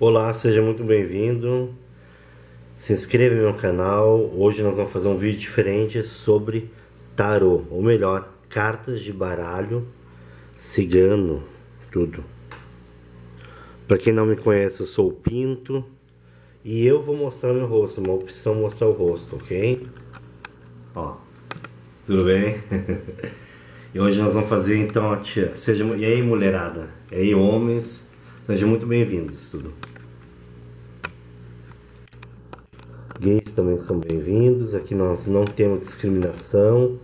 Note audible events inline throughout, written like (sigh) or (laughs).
Olá, seja muito bem-vindo. Se inscreva no meu canal. Hoje nós vamos fazer um vídeo diferente sobre tarô, ou melhor, cartas de baralho cigano, tudo. Para quem não me conhece, eu sou o Pinto e eu vou mostrar meu rosto, uma opção mostrar o rosto, OK? Ó. Tudo bem? (laughs) e hoje nós vamos fazer então a tia. Seja e aí mulherada, e aí homens, Sejam muito bem-vindos, tudo. Gays também são bem-vindos. Aqui nós não temos discriminação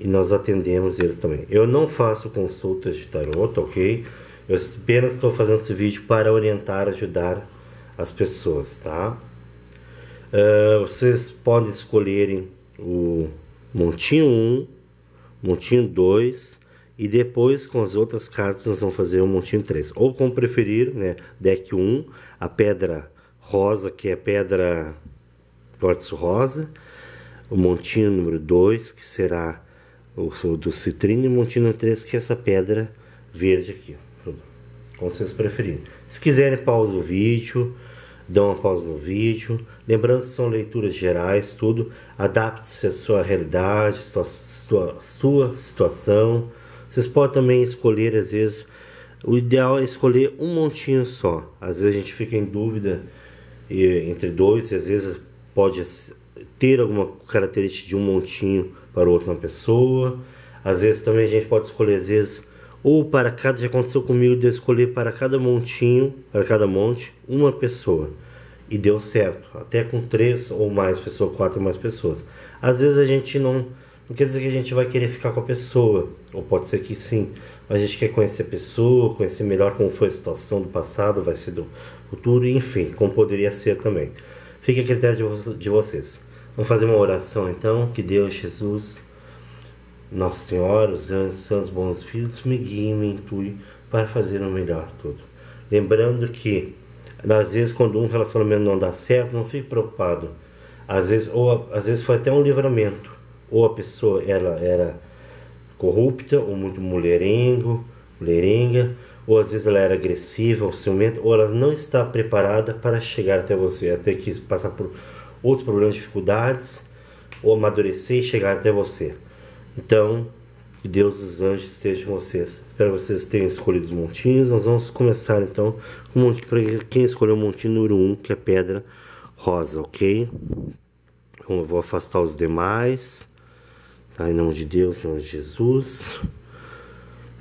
e nós atendemos eles também. Eu não faço consultas de tarot, ok? Eu apenas estou fazendo esse vídeo para orientar, ajudar as pessoas, tá? Uh, vocês podem escolherem o montinho 1, montinho 2, e depois com as outras cartas nós vamos fazer um montinho 3. Ou como preferir, né? Deck 1, a pedra rosa, que é pedra quartz rosa, o montinho número 2, que será o, o do citrino, e o montinho número 3, que é essa pedra verde aqui. Como vocês preferirem. Se quiserem, pausa o vídeo, dão uma pausa no vídeo. Lembrando que são leituras gerais, tudo. Adapte-se à sua realidade, sua, sua, sua situação vocês podem também escolher, às vezes, o ideal é escolher um montinho só. Às vezes a gente fica em dúvida entre dois, às vezes pode ter alguma característica de um montinho para outra pessoa. Às vezes também a gente pode escolher, às vezes, ou para cada. Já aconteceu comigo de eu escolher para cada montinho, para cada monte, uma pessoa. E deu certo, até com três ou mais pessoas, quatro ou mais pessoas. Às vezes a gente não não quer dizer que a gente vai querer ficar com a pessoa, ou pode ser que sim, mas a gente quer conhecer a pessoa, conhecer melhor como foi a situação do passado, vai ser do futuro, enfim, como poderia ser também. Fica a critério de, de vocês. Vamos fazer uma oração então, que Deus, Jesus, Nossa Senhora, os anjos, santos, bons filhos, me guiem, me intui para fazer o melhor tudo. Lembrando que, às vezes, quando um relacionamento não dá certo, não fique preocupado. Às vezes, ou às vezes foi até um livramento ou a pessoa ela era corrupta, ou muito mulherengo, mulherenga, ou às vezes ela era agressiva ou ciumenta, ou ela não está preparada para chegar até você, até que passar por outros problemas, dificuldades, ou amadurecer e chegar até você. Então, que Deus e os anjos estejam com vocês. Espero que vocês tenham escolhido os montinhos. Nós vamos começar então com um monte para quem escolheu o montinho número 1, um, que é pedra rosa, ok? Então eu vou afastar os demais. Tá? Em nome de Deus, em nome de Jesus.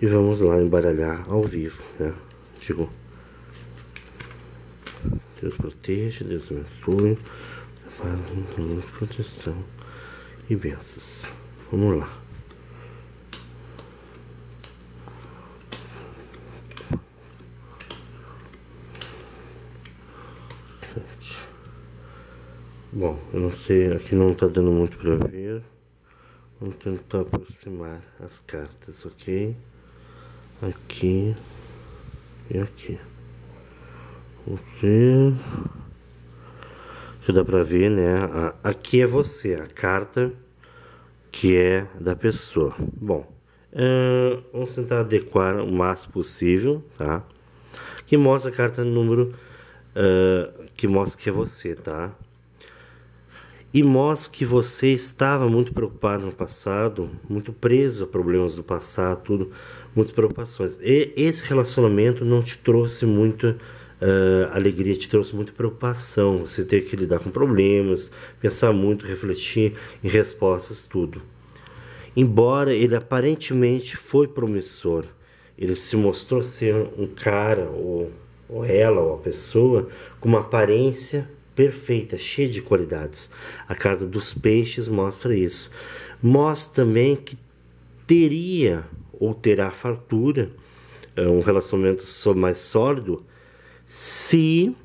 E vamos lá embaralhar ao vivo, né? Digo, Deus proteja, Deus abençoe, Deus proteção e bênçãos. Vamos lá. Bom, eu não sei, aqui não tá dando muito para ver. Vamos tentar aproximar as cartas, ok? Aqui e aqui. Ok. Já dá pra ver, né? Aqui é você, a carta que é da pessoa. Bom, uh, vamos tentar adequar o máximo possível, tá? Que mostra a carta número uh, que mostra que é você, tá? e mostra que você estava muito preocupado no passado, muito preso a problemas do passado, tudo, muitas preocupações. E esse relacionamento não te trouxe muita uh, eh, alegria, te trouxe muita preocupação. Você teve que lidar com problemas, pensar muito, refletir em respostas, tudo. Embora ele aparentemente foi promissor, ele se mostrou ser um cara ou, ou ela ou a pessoa com uma aparência perfeita, cheia de qualidades. A carta dos peixes mostra isso. Mostra também que teria ou terá fartura, é, um relacionamento mais sólido, se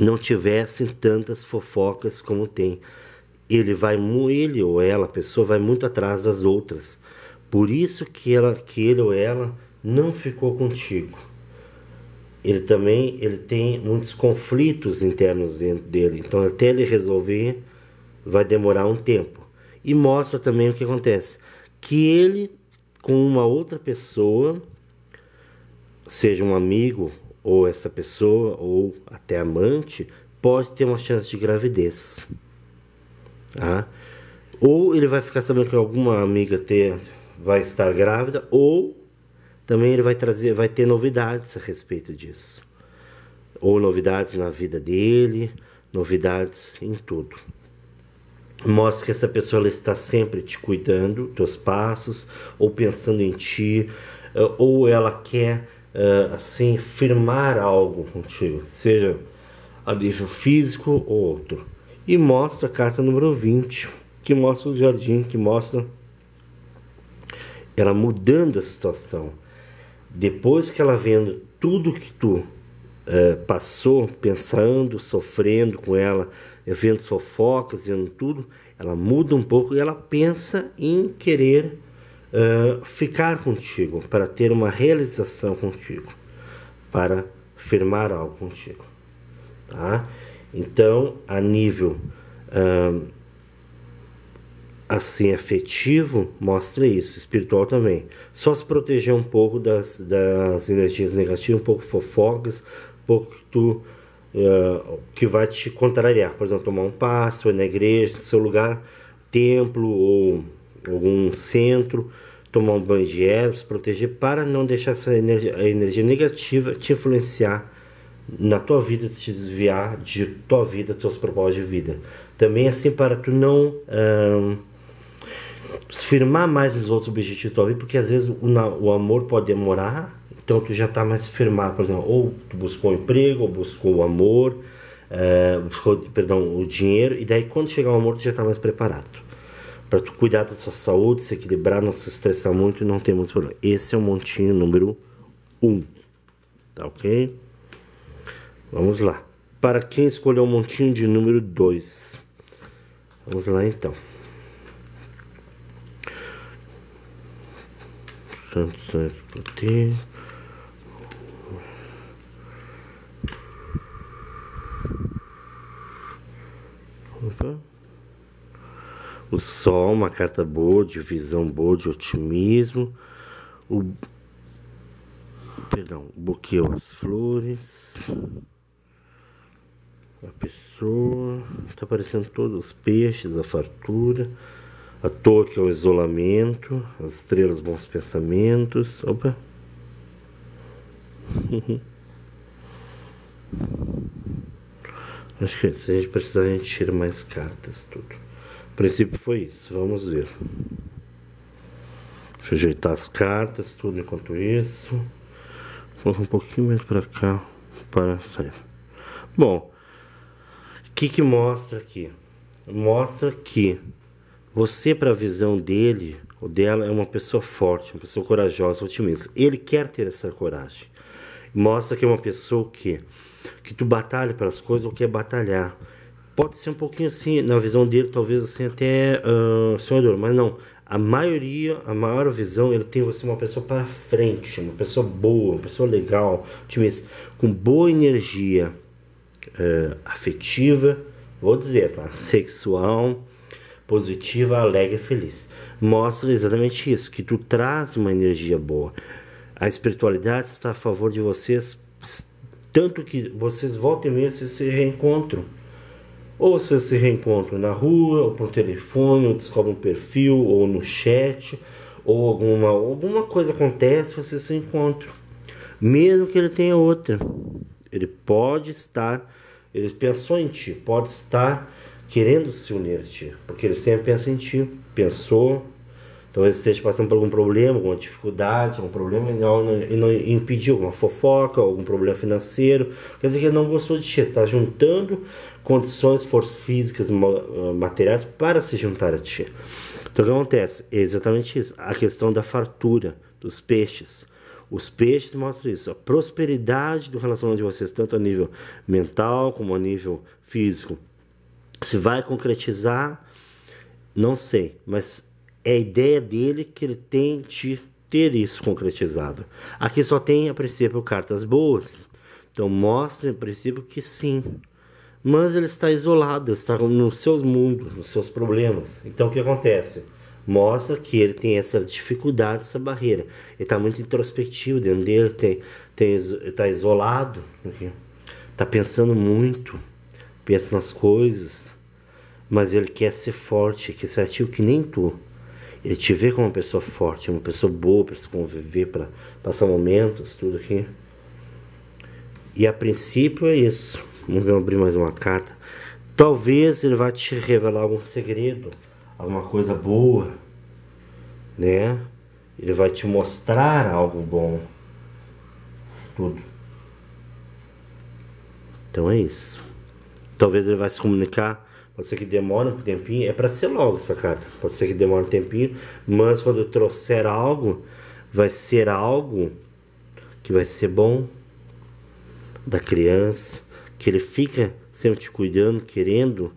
não tivessem tantas fofocas como tem. Ele vai ele ou ela, a pessoa vai muito atrás das outras. Por isso que ela que ele ou ela não ficou contigo ele também ele tem muitos conflitos internos dentro dele. Então, até ele resolver, vai demorar um tempo. E mostra também o que acontece: que ele, com uma outra pessoa, seja um amigo, ou essa pessoa, ou até amante, pode ter uma chance de gravidez. Tá? Ou ele vai ficar sabendo que alguma amiga ter, vai estar grávida, ou também ele vai trazer, vai ter novidades a respeito disso. Ou novidades na vida dele, novidades em tudo. Mostra que essa pessoa ela está sempre te cuidando, teus passos, ou pensando em ti, eh, ou ela quer eh, assim firmar algo contigo, seja a nível físico ou outro. E mostra a carta número 20, que mostra o jardim, que mostra ela mudando a situação depois que ela vendo tudo que tu eh, passou, pensando, sofrendo com ela, vendo fofocas, vendo tudo, ela muda um pouco e ela pensa em querer eh, ficar contigo, para ter uma realização contigo, para firmar algo contigo. Tá? Então, a nível uh, assim afetivo mostra isso, espiritual também. Só se proteger um pouco das, das energias negativas, um pouco fofocas, um pouco que tu uh, que vai te contrariar. Por exemplo, tomar um passo, ir na igreja, no seu lugar, templo ou algum centro, tomar um banho de erva, se proteger para não deixar essa energia, a energia negativa te influenciar na tua vida, te desviar de tua vida, teus propósitos de vida. Também é assim para tu não hum, se firmar mais nos outros objetivos da tua vida, porque às vezes o, na, o amor pode demorar, então tu já está mais firmado, por exemplo, ou tu buscou emprego, ou buscou o amor, eh, buscou, perdão, o dinheiro, e daí quando chegar o amor tu já está mais preparado. Para tu cuidar da tua saúde, se equilibrar, não se estressar muito e não ter muito problema. Esse é o montinho número 1. Um. Tá ok? Vamos lá. Para quem escolheu o montinho de número 2. Vamos lá então. Santo, Santo, proteja. Opa. O Sol, uma carta boa, de visão boa, de otimismo. O perdão, bloqueou as flores. A pessoa. está aparecendo todos os peixes, a fartura. A toque ao é isolamento, as estrelas bons pensamentos. Opa! (laughs) Acho que se a gente precisar, a gente tira mais cartas, tudo. A princípio foi isso, vamos ver. Deixa eu ajeitar as cartas, tudo enquanto isso. Coloca um pouquinho mais para cá, para sair. Bom, o que que mostra aqui? Mostra que você, para a visão dele ou dela, é uma pessoa forte, uma pessoa corajosa, otimista. Ele quer ter essa coragem. Mostra que é uma pessoa que, que tu batalha pelas coisas ou quer batalhar. Pode ser um pouquinho assim, na visão dele, talvez assim, até uh, sonhador, mas não. A maioria, a maior visão, ele tem você uma pessoa para frente, uma pessoa boa, uma pessoa legal, otimista, com boa energia uh, afetiva, vou dizer, tá? (laughs) sexual, positiva, alegre e feliz. Mostra exatamente isso, que tu traz uma energia boa. A espiritualidade está a favor de vocês, tanto que vocês voltem e vocês se reencontram. Ou vocês se reencontram na rua, ou por telefone, ou descobrem um perfil, ou no chat, ou alguma, alguma coisa acontece, vocês se encontram. Mesmo que ele tenha outra. Ele pode estar, ele pensou em ti, pode estar querendo se unir a ti, porque ele sempre pensa em ti, pensou, talvez então, esteja passando por algum problema, alguma dificuldade, algum problema e não, e não impediu, alguma fofoca, algum problema financeiro, quer dizer que ele não gostou de ti, está juntando condições, forças físicas, ah, materiais para se juntar a ti. Então o que acontece? É exatamente isso, a questão da fartura dos peixes. Os peixes mostram isso, a prosperidade do relacionamento de vocês, tanto a nível mental como a nível físico. Se vai concretizar, não sei, mas é a ideia dele que ele tem de ter isso concretizado. Aqui só tem, a princípio, cartas boas. Então mostra, em princípio, que sim. Mas ele está isolado, está no seu mundo, nos seus problemas. Então o que acontece? Mostra que ele tem essa dificuldade, essa barreira. Ele está muito introspectivo dentro dele, tem, tem, está isolado, está pensando muito pensa nas coisas, mas ele quer ser forte, quer ser ativo que nem tu. Ele te vê como uma pessoa forte, uma pessoa boa para se conviver, para passar momentos, tudo aqui. E a princípio é isso. Vamos abrir mais uma carta. Talvez ele vá te revelar algum segredo, alguma coisa boa, né? Ele vai te mostrar algo bom. Tudo. Então é isso talvez ele vai se comunicar. Pode ser que demore um tempinho, é para ser logo essa carta. Pode ser que demore um tempinho, mas quando eu trouxer algo, vai ser algo que vai ser bom da criança, que ele fica sempre te cuidando, querendo,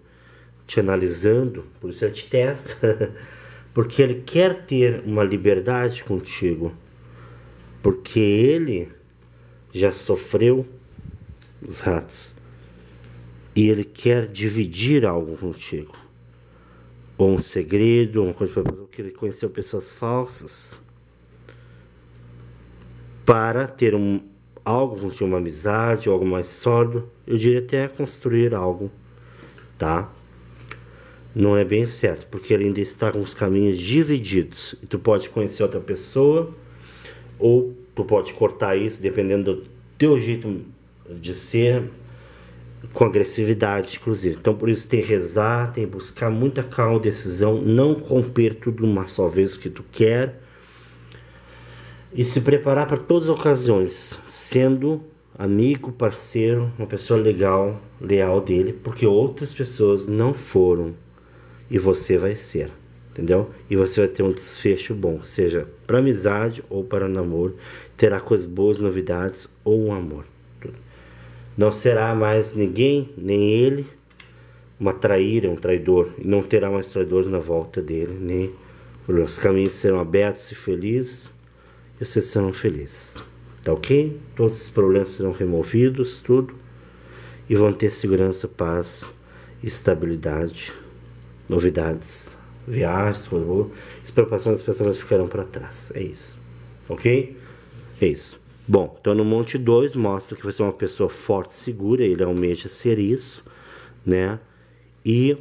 te analisando, por isso ele te testa, (laughs) porque ele quer ter uma liberdade contigo, porque ele já sofreu os ratos e ele quer dividir algo contigo. Ou um segredo, uma coisa que ele conheceu pessoas falsas para ter um, algo contigo, uma amizade, algo mais sólido. Eu diria até construir algo, tá? Não é bem certo, porque ele ainda está com os caminhos divididos. E tu pode conhecer outra pessoa, ou tu pode cortar isso, dependendo do teu jeito de ser, com agressividade, inclusive. Então, por isso, tem rezar, tem buscar muita calma, decisão, não romper tudo uma só vez o que tu quer e se preparar para todas as ocasiões, sendo amigo, parceiro, uma pessoa legal, leal dele, porque outras pessoas não foram e você vai ser, entendeu? E você vai ter um desfecho bom, seja para amizade ou para namoro, terá coisas boas, novidades ou um amor. Não será mais ninguém, nem ele, uma traíra, um traidor, e não terá mais traidores na volta dele, nem os caminhos serão abertos e felizes, e vocês serão felizes. Tá ok? Todos esses problemas serão removidos, tudo, e vão ter segurança, paz, estabilidade, novidades, viagens, as preocupações as pessoas ficarão para trás. É isso. Ok? É isso. Bom, então no Monte 2 mostra que você é uma pessoa forte e segura, ele almeja ser isso, né? E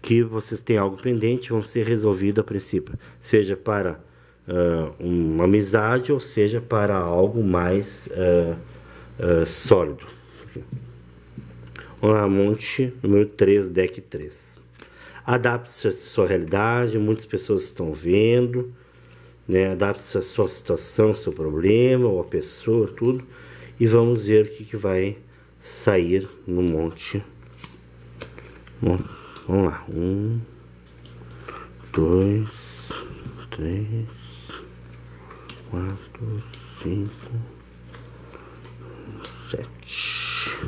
que vocês têm algo pendente vão ser resolvidos a princípio, seja para uh, uma amizade ou seja para algo mais uh, uh, sólido. Vamos lá, Monte número 3, deck 3. Adapte-se à sua realidade, muitas pessoas estão vendo né? Adapte-se à sua situação, ao seu problema, ou à pessoa, tudo. E vamos ver o que, que vai sair no monte. Bom, vamos lá. Um, dois, três, quatro, cinco, sete.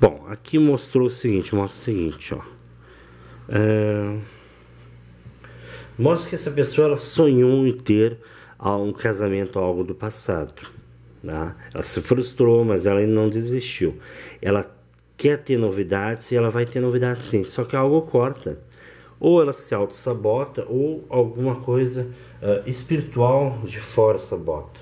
Bom, aqui mostrou o seguinte, mostra o seguinte, ó. É mostra que essa pessoa ela sonhou em ter ah, um casamento algo do passado. Tá? Ela se frustrou, mas ela não desistiu. Ela quer ter novidades e ela vai ter novidades sim, só que algo corta. Ou ela se auto-sabota ou alguma coisa uh, espiritual de fora sabota.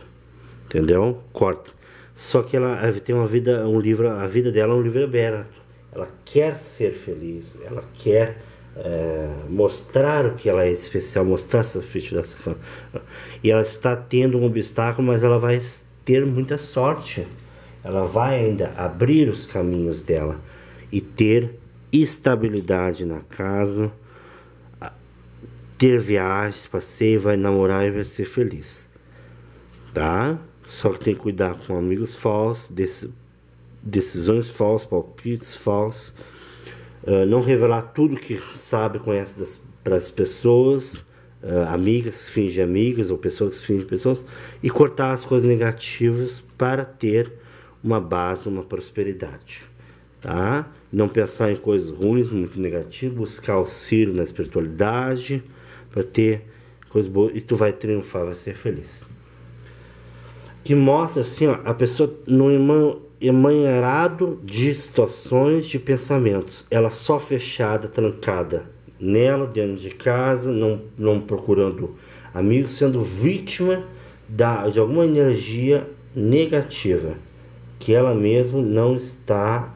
Entendeu? Corta. Só que ela tem uma vida, um livro, a vida dela é um livro aberto. Ela quer ser feliz, ela quer é, mostrar o que ela é especial, mostrar essa feito E ela está tendo um obstáculo, mas ela vai ter muita sorte. Ela vai ainda abrir os caminhos dela e ter estabilidade na casa, ter viagens, passeio, vai namorar e vai ser feliz. Tá? Só que tem que cuidar com amigos falsos, decisões falsas, palpites falsos ah, não revelar tudo que sabe, conhece para as pessoas, uh, amigas, finge amigas ou pessoas que fingem pessoas, e cortar as coisas negativas para ter uma base, uma prosperidade. Tá? Não pensar em coisas ruins, muito negativas, buscar auxílio na espiritualidade para ter coisas boas e tu vai triunfar, vai ser feliz. Que mostra assim, ó, a pessoa irmão emanharado de situações, de pensamentos. Ela só fechada, trancada nela, dentro de casa, não, não procurando amigos, sendo vítima da, de alguma energia negativa que ela mesma não está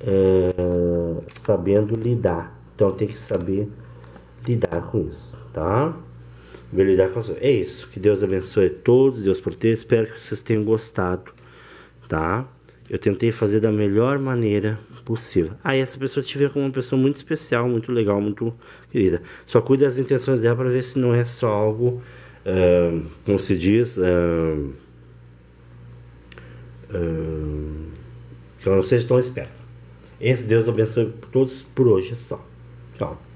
é, sabendo lidar. Então tem que saber lidar com isso, tá? Lidar com isso. É isso. Que Deus abençoe todos, Deus proteja. Espero que vocês tenham gostado, tá? Eu tentei fazer da melhor maneira possível. Aí ah, essa pessoa te vê como uma pessoa muito especial, muito legal, muito querida. Só cuida das intenções dela para ver se não é só algo, uh, como se diz, uh, uh, que ela não seja tão esperta. Esse Deus abençoe todos por hoje só. Tchau.